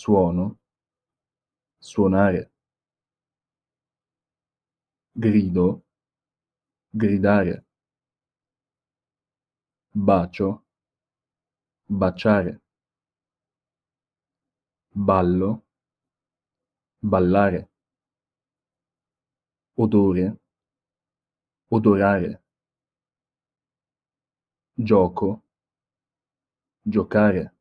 suono, suonare, grido, gridare, bacio, baciare, ballo, ballare, odore, odorare, gioco, giocare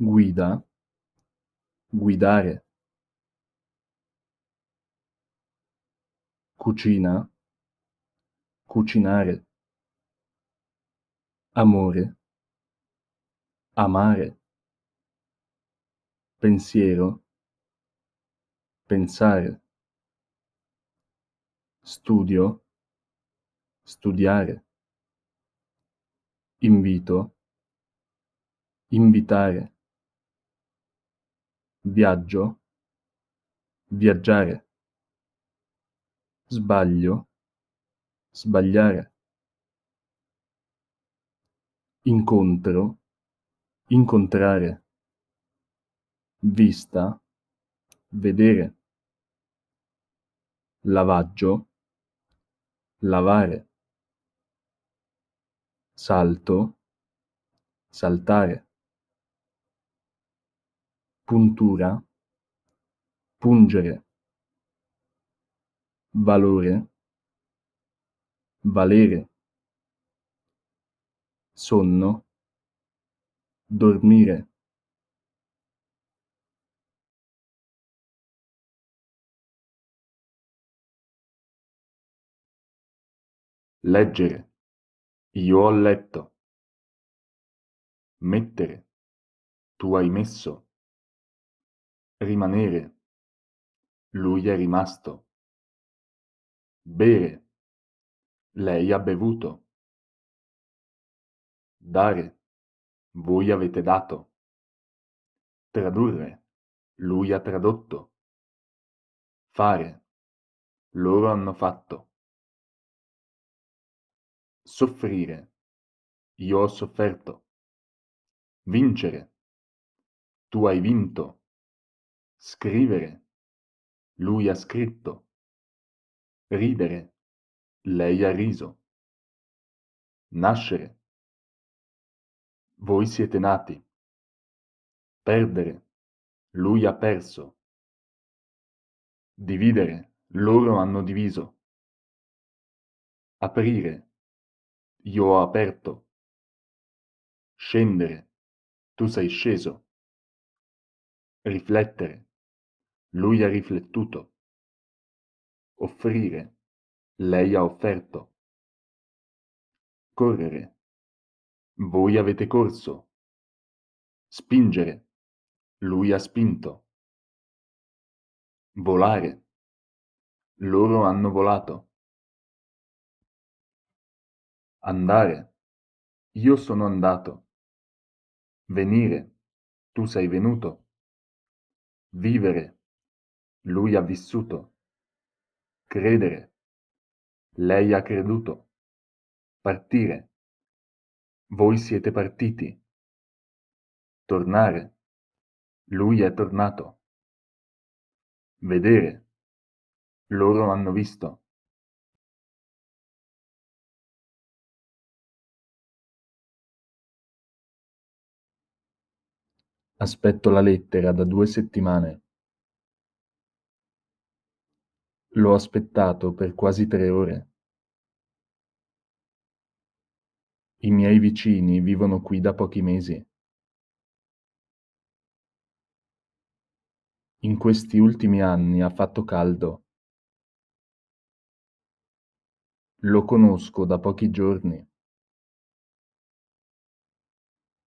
guida, guidare, cucina, cucinare, amore, amare, pensiero, pensare, studio, studiare, invito, invitare viaggio, viaggiare, sbaglio, sbagliare, incontro, incontrare, vista, vedere, lavaggio, lavare, salto, saltare puntura, pungere, valore, valere, sonno, dormire. Leggere. Io ho letto. Mettere. Tu hai messo rimanere, lui è rimasto; bere, lei ha bevuto; dare, voi avete dato; tradurre, lui ha tradotto; fare, loro hanno fatto; soffrire, io ho sofferto; vincere, tu hai vinto. Scrivere. Lui ha scritto. Ridere. Lei ha riso. Nascere. Voi siete nati. Perdere. Lui ha perso. Dividere. Loro hanno diviso. Aprire. Io ho aperto. Scendere. Tu sei sceso. Riflettere lui ha riflettuto. Offrire. Lei ha offerto. Correre. Voi avete corso. Spingere. Lui ha spinto. Volare. Loro hanno volato. Andare. Io sono andato. Venire. Tu sei venuto. Vivere. Lui ha vissuto. Credere. Lei ha creduto. Partire. Voi siete partiti. Tornare. Lui è tornato. Vedere. Loro hanno visto. Aspetto la lettera da due settimane. L'ho aspettato per quasi tre ore. I miei vicini vivono qui da pochi mesi. In questi ultimi anni ha fatto caldo. Lo conosco da pochi giorni.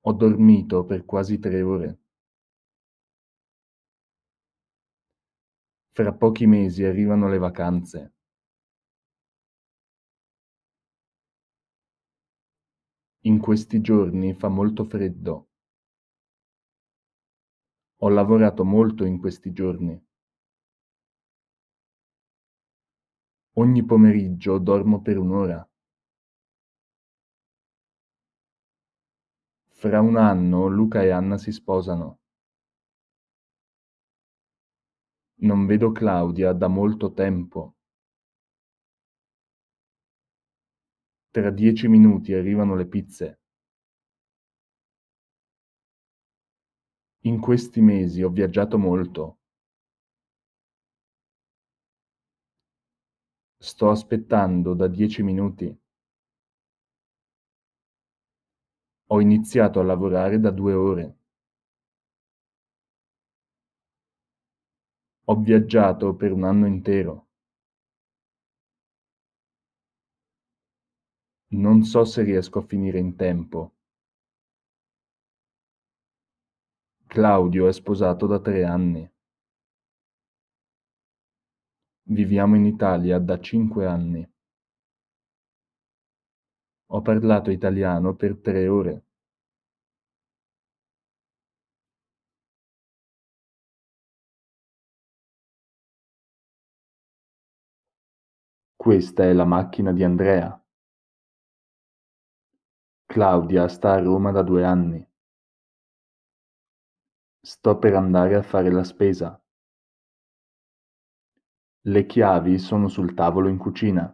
Ho dormito per quasi tre ore. Fra pochi mesi arrivano le vacanze. In questi giorni fa molto freddo. Ho lavorato molto in questi giorni. Ogni pomeriggio dormo per un'ora. Fra un anno Luca e Anna si sposano. Non vedo Claudia da molto tempo. Tra dieci minuti arrivano le pizze. In questi mesi ho viaggiato molto. Sto aspettando da dieci minuti. Ho iniziato a lavorare da due ore. Ho viaggiato per un anno intero. Non so se riesco a finire in tempo. Claudio è sposato da tre anni. Viviamo in Italia da cinque anni. Ho parlato italiano per tre ore. Questa è la macchina di Andrea. Claudia sta a Roma da due anni. Sto per andare a fare la spesa. Le chiavi sono sul tavolo in cucina.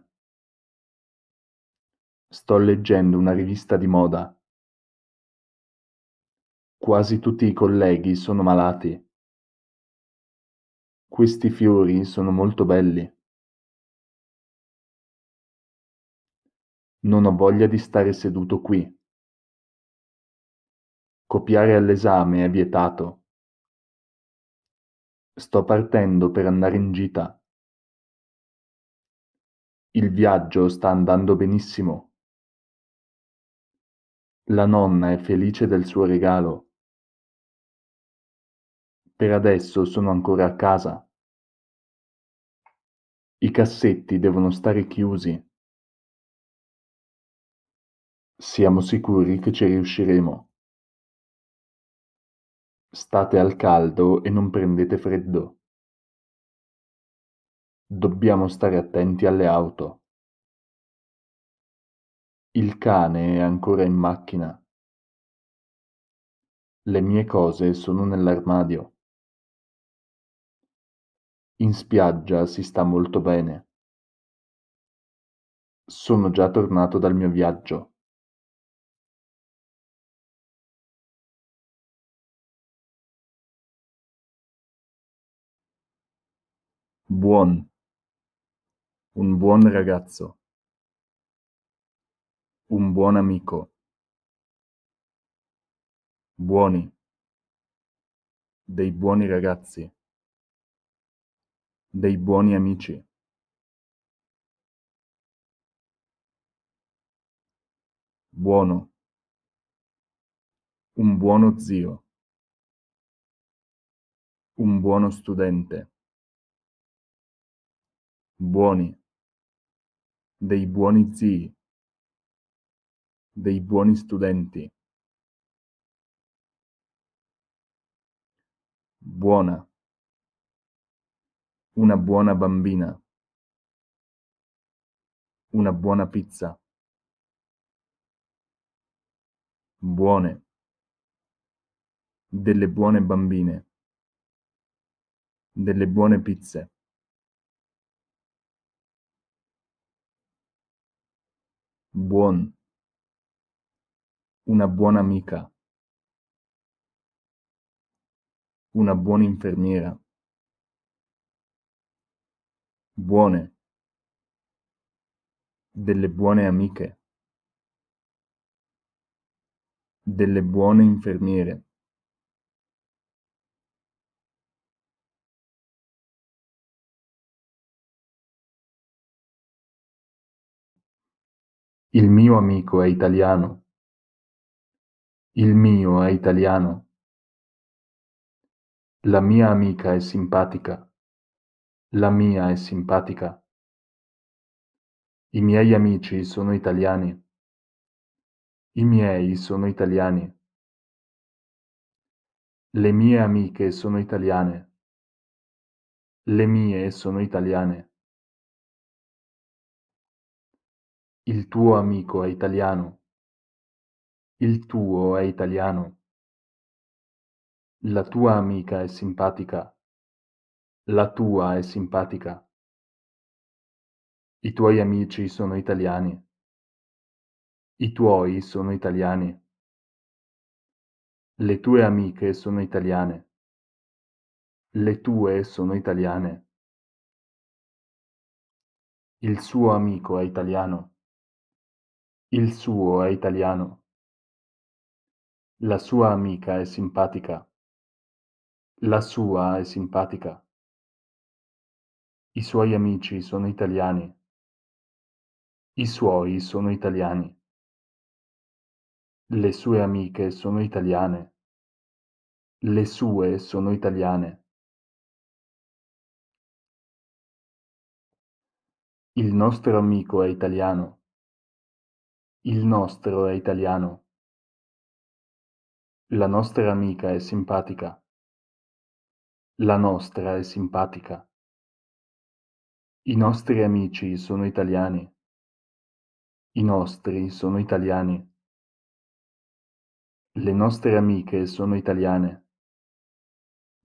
Sto leggendo una rivista di moda. Quasi tutti i colleghi sono malati. Questi fiori sono molto belli. Non ho voglia di stare seduto qui. Copiare all'esame è vietato. Sto partendo per andare in gita. Il viaggio sta andando benissimo. La nonna è felice del suo regalo. Per adesso sono ancora a casa. I cassetti devono stare chiusi. Siamo sicuri che ci riusciremo. State al caldo e non prendete freddo. Dobbiamo stare attenti alle auto. Il cane è ancora in macchina. Le mie cose sono nell'armadio. In spiaggia si sta molto bene. Sono già tornato dal mio viaggio. Buon. Un buon ragazzo. Un buon amico. Buoni. Dei buoni ragazzi. Dei buoni amici. Buono. Un buono zio. Un buono studente buoni, dei buoni zii, dei buoni studenti, buona, una buona bambina, una buona pizza, buone, delle buone bambine, delle buone pizze. Buon. Una buona amica. Una buona infermiera. Buone. Delle buone amiche. Delle buone infermiere. Il mio amico è italiano. Il mio è italiano. La mia amica è simpatica. La mia è simpatica. I miei amici sono italiani. I miei sono italiani. Le mie amiche sono italiane. Le mie sono italiane. Il tuo amico è italiano. Il tuo è italiano. La tua amica è simpatica. La tua è simpatica. I tuoi amici sono italiani. I tuoi sono italiani. Le tue amiche sono italiane. Le tue sono italiane. Il suo amico è italiano. Il suo è italiano. La sua amica è simpatica. La sua è simpatica. I suoi amici sono italiani. I suoi sono italiani. Le sue amiche sono italiane. Le sue sono italiane. Il nostro amico è italiano. Il nostro è italiano. La nostra amica è simpatica. La nostra è simpatica. I nostri amici sono italiani. I nostri sono italiani. Le nostre amiche sono italiane.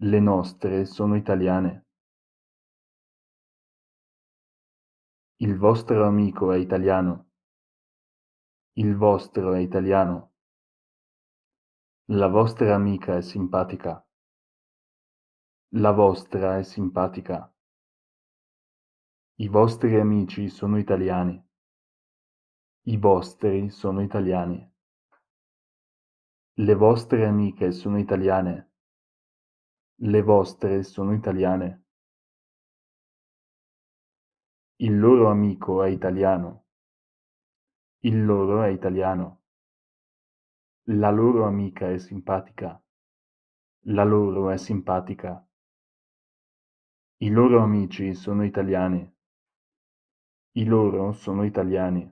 Le nostre sono italiane. Il vostro amico è italiano. Il vostro è italiano. La vostra amica è simpatica. La vostra è simpatica. I vostri amici sono italiani. I vostri sono italiani. Le vostre amiche sono italiane. Le vostre sono italiane. Il loro amico è italiano. Il loro è italiano. La loro amica è simpatica. La loro è simpatica. I loro amici sono italiani. I loro sono italiani.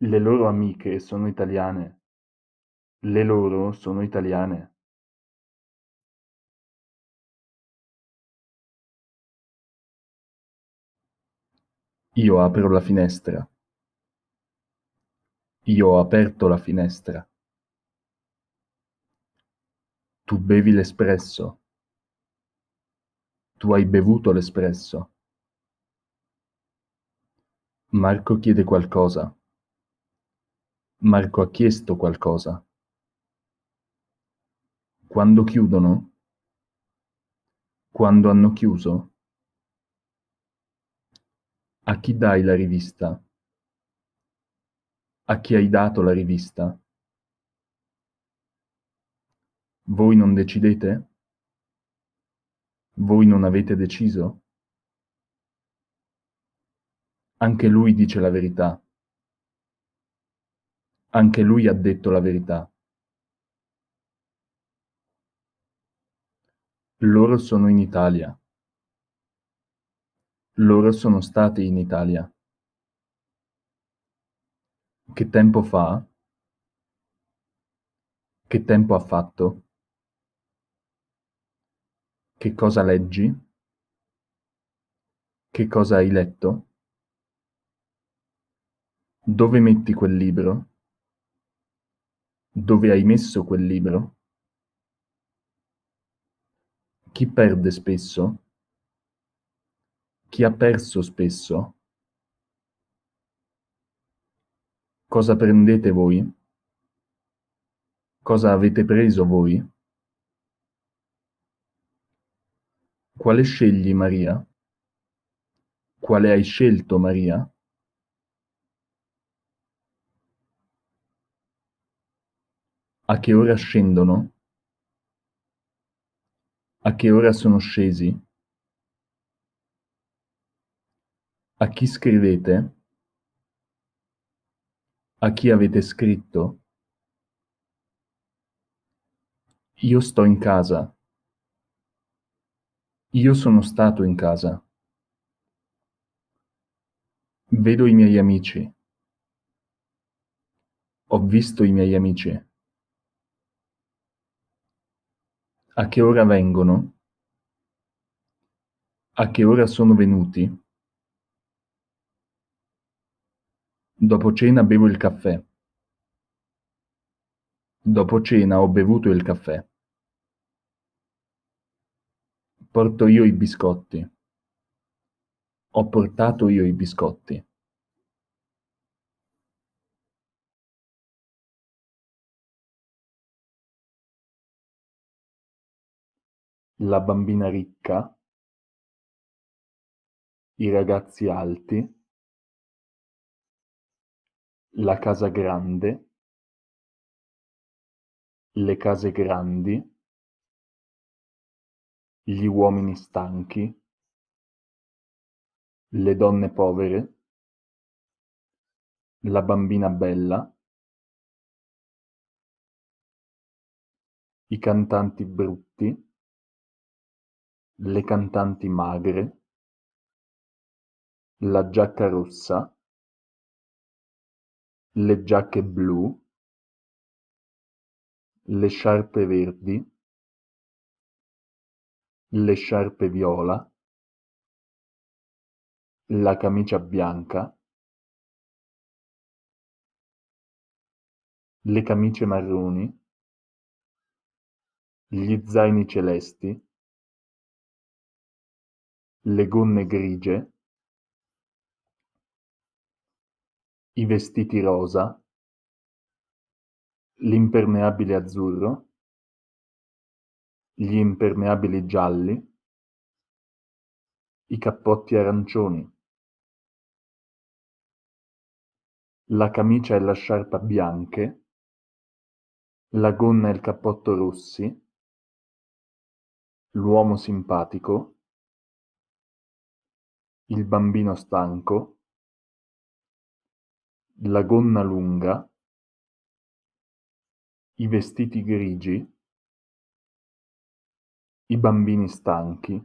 Le loro amiche sono italiane. Le loro sono italiane. Io apro la finestra. Io ho aperto la finestra. Tu bevi l'espresso. Tu hai bevuto l'espresso. Marco chiede qualcosa. Marco ha chiesto qualcosa. Quando chiudono? Quando hanno chiuso? A chi dai la rivista? A chi hai dato la rivista? Voi non decidete? Voi non avete deciso? Anche lui dice la verità. Anche lui ha detto la verità. Loro sono in Italia. Loro sono stati in Italia. Che tempo fa? Che tempo ha fatto? Che cosa leggi? Che cosa hai letto? Dove metti quel libro? Dove hai messo quel libro? Chi perde spesso? Chi ha perso spesso? Cosa prendete voi? Cosa avete preso voi? Quale scegli Maria? Quale hai scelto Maria? A che ora scendono? A che ora sono scesi? A chi scrivete? A chi avete scritto? Io sto in casa. Io sono stato in casa. Vedo i miei amici. Ho visto i miei amici. A che ora vengono? A che ora sono venuti? Dopo cena bevo il caffè. Dopo cena ho bevuto il caffè. Porto io i biscotti. Ho portato io i biscotti. La bambina ricca. I ragazzi alti la casa grande, le case grandi, gli uomini stanchi, le donne povere, la bambina bella, i cantanti brutti, le cantanti magre, la giacca rossa, le giacche blu, le sciarpe verdi, le sciarpe viola, la camicia bianca, le camicie marroni, gli zaini celesti, le gonne grigie, i vestiti rosa, l'impermeabile azzurro, gli impermeabili gialli, i cappotti arancioni, la camicia e la sciarpa bianche, la gonna e il cappotto rossi, l'uomo simpatico, il bambino stanco, la gonna lunga, i vestiti grigi, i bambini stanchi.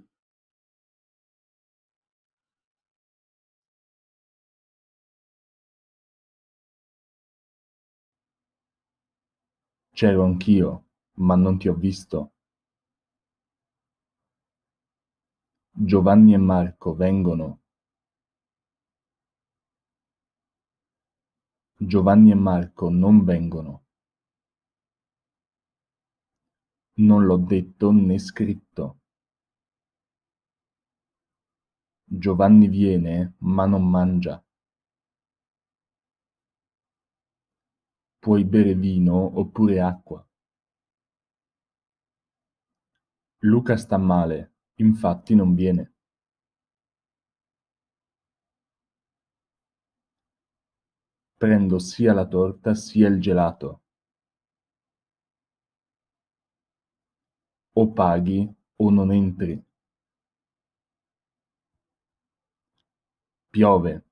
C'ero anch'io, ma non ti ho visto. Giovanni e Marco vengono Giovanni e Marco non vengono. Non l'ho detto né scritto. Giovanni viene, ma non mangia. Puoi bere vino oppure acqua. Luca sta male, infatti non viene. prendo sia la torta sia il gelato. O paghi o non entri. Piove,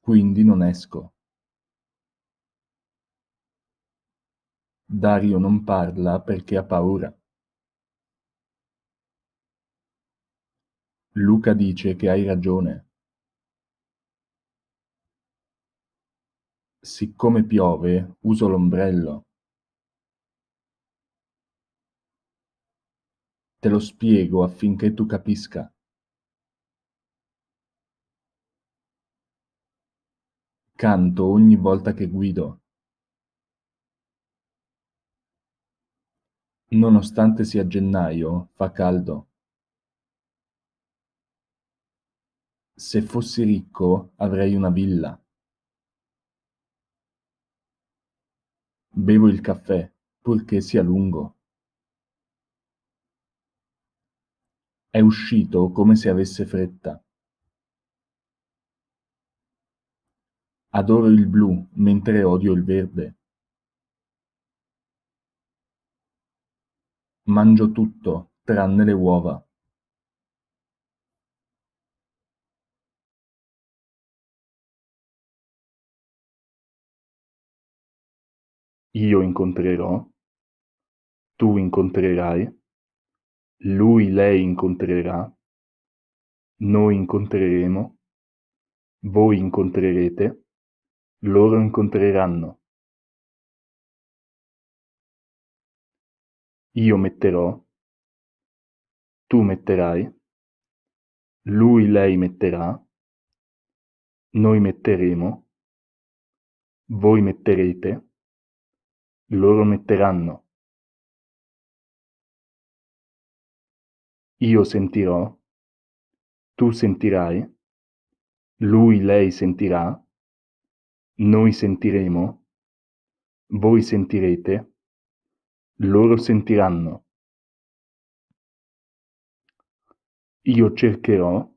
quindi non esco. Dario non parla perché ha paura. Luca dice che hai ragione. Siccome piove, uso l'ombrello. Te lo spiego affinché tu capisca. Canto ogni volta che guido. Nonostante sia gennaio, fa caldo. Se fossi ricco, avrei una villa. Bevo il caffè, purché sia lungo. È uscito come se avesse fretta. Adoro il blu mentre odio il verde. Mangio tutto, tranne le uova. Io incontrerò, tu incontrerai, lui/lei incontrerà, noi incontreremo, voi incontrerete, loro incontreranno. Io metterò, tu metterai, lui/lei metterà, noi metteremo, voi metterete, loro metteranno. Io sentirò, tu sentirai, lui-lei sentirà, noi sentiremo, voi sentirete, loro sentiranno. Io cercherò,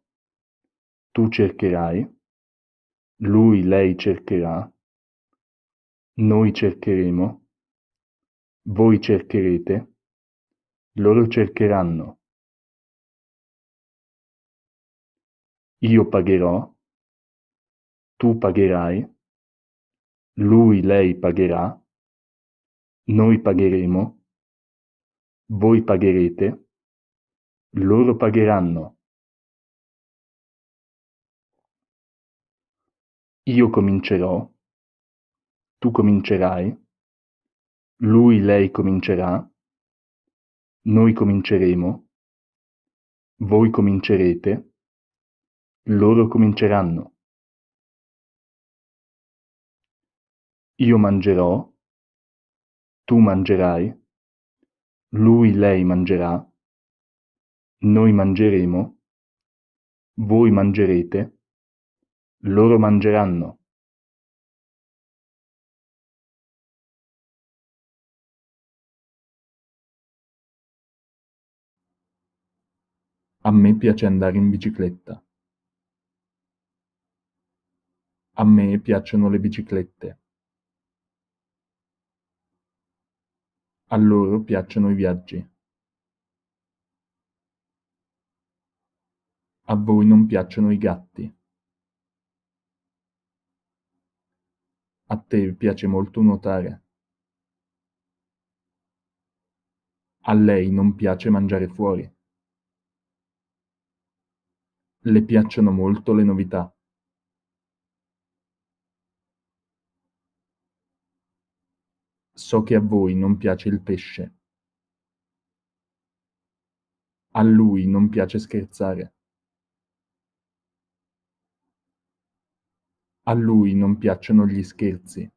tu cercherai, lui, lei cercherà, noi cercheremo, voi cercherete, loro cercheranno; io pagherò, tu pagherai, lui/lei pagherà, noi pagheremo, voi pagherete, loro pagheranno. Io comincerò, tu comincerai, lui/lei comincerà, noi cominceremo, voi comincerete, loro cominceranno. Io mangerò, tu mangerai, lui/lei mangerà, noi mangeremo, voi mangerete, loro mangeranno. A me piace andare in bicicletta. A me piacciono le biciclette. A loro piacciono i viaggi. A voi non piacciono i gatti. A te piace molto nuotare. A lei non piace mangiare fuori. Le piacciono molto le novità. So che a voi non piace il pesce. A lui non piace scherzare. A lui non piacciono gli scherzi.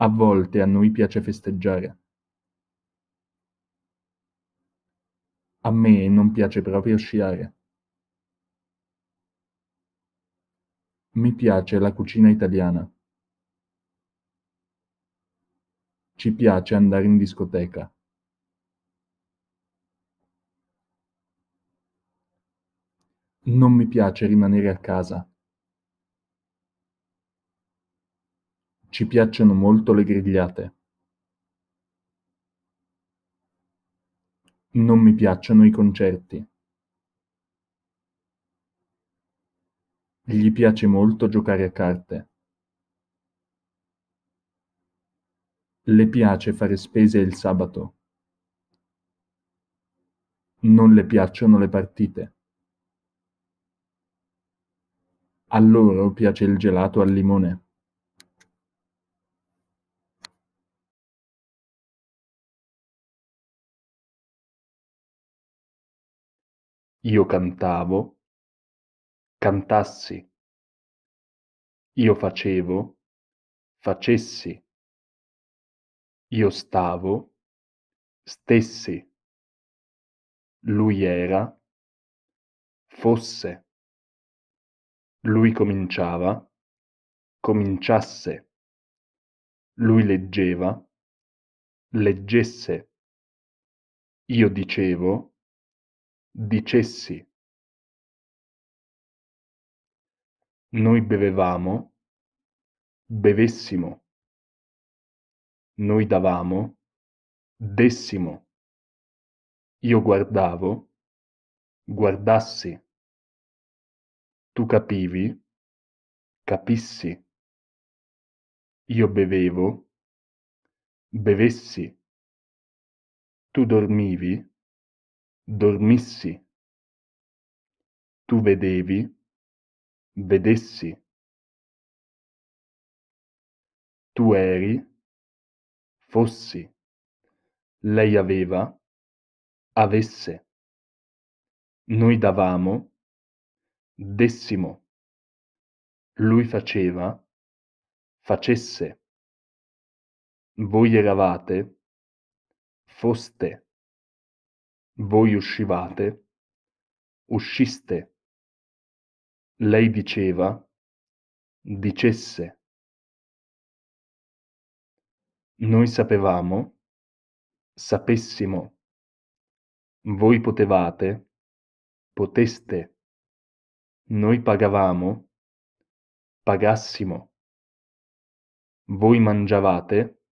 A volte a noi piace festeggiare. A me non piace proprio sciare. Mi piace la cucina italiana. Ci piace andare in discoteca. Non mi piace rimanere a casa. Ci piacciono molto le grigliate. Non mi piacciono i concerti. Gli piace molto giocare a carte. Le piace fare spese il sabato. Non le piacciono le partite. A loro piace il gelato al limone. Io cantavo, cantassi. Io facevo, facessi. Io stavo, stessi. Lui era, fosse. Lui cominciava, cominciasse. Lui leggeva, leggesse. Io dicevo, Dicessi. Noi bevevamo, bevessimo. Noi davamo, dessimo. Io guardavo, guardassi. Tu capivi, capissi. Io bevevo, bevessi. Tu dormivi, dormissi tu vedevi vedessi tu eri fossi lei aveva avesse noi davamo dessimo lui faceva facesse voi eravate foste voi uscivate, usciste. Lei diceva, dicesse. Noi sapevamo, sapessimo. Voi potevate, poteste. Noi pagavamo, pagassimo. Voi mangiavate,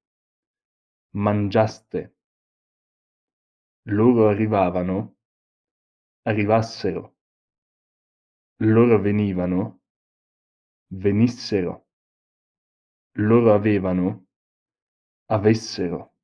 mangiaste. Loro arrivavano, arrivassero. Loro venivano, venissero. Loro avevano, avessero.